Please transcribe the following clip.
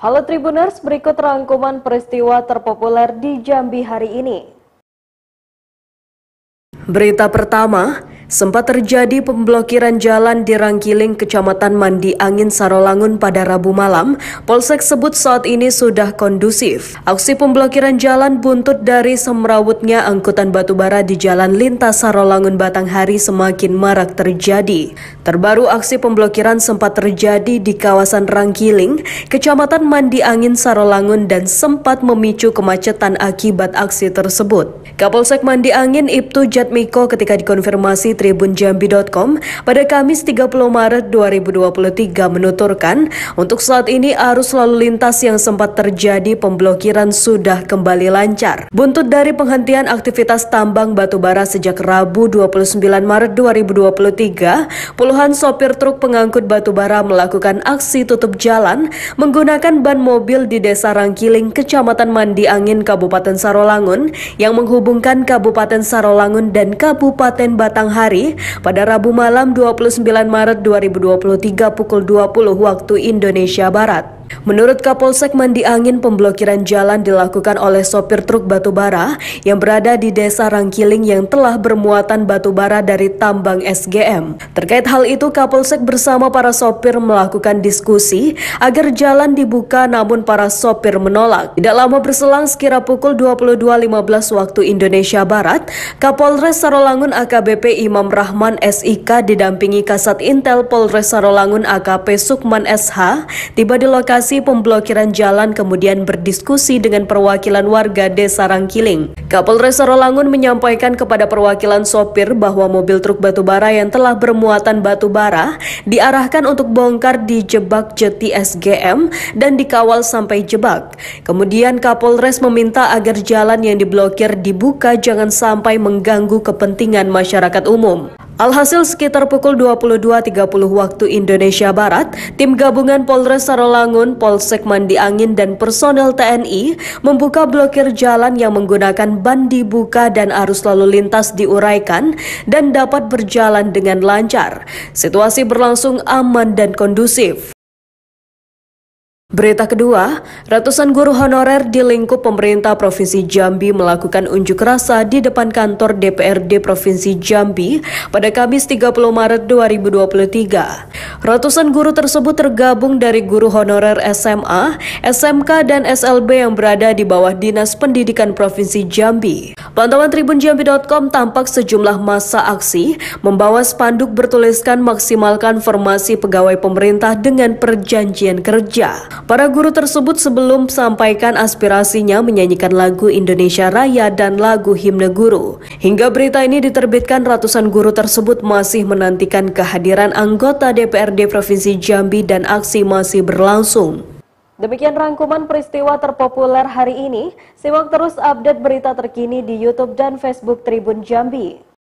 Halo Tribuners, berikut rangkuman peristiwa terpopuler di Jambi hari ini. Berita pertama, Sempat terjadi pemblokiran jalan di Rangkiling, Kecamatan Mandi Angin, Sarolangun pada Rabu malam. Polsek sebut saat ini sudah kondusif. Aksi pemblokiran jalan buntut dari semrawutnya angkutan batubara di Jalan Lintas Sarolangun Batanghari semakin marak terjadi. Terbaru aksi pemblokiran sempat terjadi di kawasan Rangkiling, Kecamatan Mandi Angin, Sarolangun dan sempat memicu kemacetan akibat aksi tersebut. Kapolsek Mandi Angin Ibtu Jatmiko ketika dikonfirmasi tribunjambi.com pada Kamis 30 Maret 2023 menuturkan, untuk saat ini arus lalu lintas yang sempat terjadi pemblokiran sudah kembali lancar. Buntut dari penghentian aktivitas tambang batubara sejak Rabu 29 Maret 2023, puluhan sopir truk pengangkut batubara melakukan aksi tutup jalan menggunakan ban mobil di Desa Rangkiling, Kecamatan Mandi Angin, Kabupaten Sarolangun yang menghubungkan Kabupaten Sarolangun dan Kabupaten Batanghari hari pada Rabu malam 29 Maret 2023 pukul 20 waktu Indonesia Barat. Menurut Kapolsek Mandi Angin, pemblokiran jalan dilakukan oleh sopir truk batubara yang berada di desa Rangkiling yang telah bermuatan batubara dari tambang SGM. Terkait hal itu, Kapolsek bersama para sopir melakukan diskusi agar jalan dibuka namun para sopir menolak. Tidak lama berselang sekira pukul 22.15 waktu Indonesia Barat, Kapolres Sarolangun AKBP Imam Rahman SIK didampingi Kasat Intel Polres Sarolangun AKP Sukman SH tiba di lokasi lokasi pemblokiran jalan kemudian berdiskusi dengan perwakilan warga desa Rangkiling. Kapolres Sorolangun menyampaikan kepada perwakilan sopir bahwa mobil truk batu bara yang telah bermuatan batu bara diarahkan untuk bongkar di jebak jeti SGM dan dikawal sampai jebak. Kemudian Kapolres meminta agar jalan yang diblokir dibuka jangan sampai mengganggu kepentingan masyarakat umum. Alhasil sekitar pukul 22.30 waktu Indonesia Barat, tim gabungan Polres Sarolangun, Polsek Mandi Angin dan personel TNI membuka blokir jalan yang menggunakan ban dibuka dan arus lalu lintas diuraikan dan dapat berjalan dengan lancar. Situasi berlangsung aman dan kondusif. Berita kedua, ratusan guru honorer di lingkup pemerintah Provinsi Jambi melakukan unjuk rasa di depan kantor DPRD Provinsi Jambi pada Kamis 30 Maret 2023. Ratusan guru tersebut tergabung dari guru honorer SMA, SMK, dan SLB yang berada di bawah Dinas Pendidikan Provinsi Jambi. Pantauan tribunjambi.com tampak sejumlah masa aksi membawa spanduk bertuliskan maksimalkan formasi pegawai pemerintah dengan perjanjian kerja. Para guru tersebut sebelum sampaikan aspirasinya menyanyikan lagu Indonesia Raya dan lagu Himne Guru. Hingga berita ini diterbitkan, ratusan guru tersebut masih menantikan kehadiran anggota DPRD Provinsi Jambi dan aksi masih berlangsung. Demikian rangkuman peristiwa terpopuler hari ini. Simak terus update berita terkini di YouTube dan Facebook Tribun Jambi.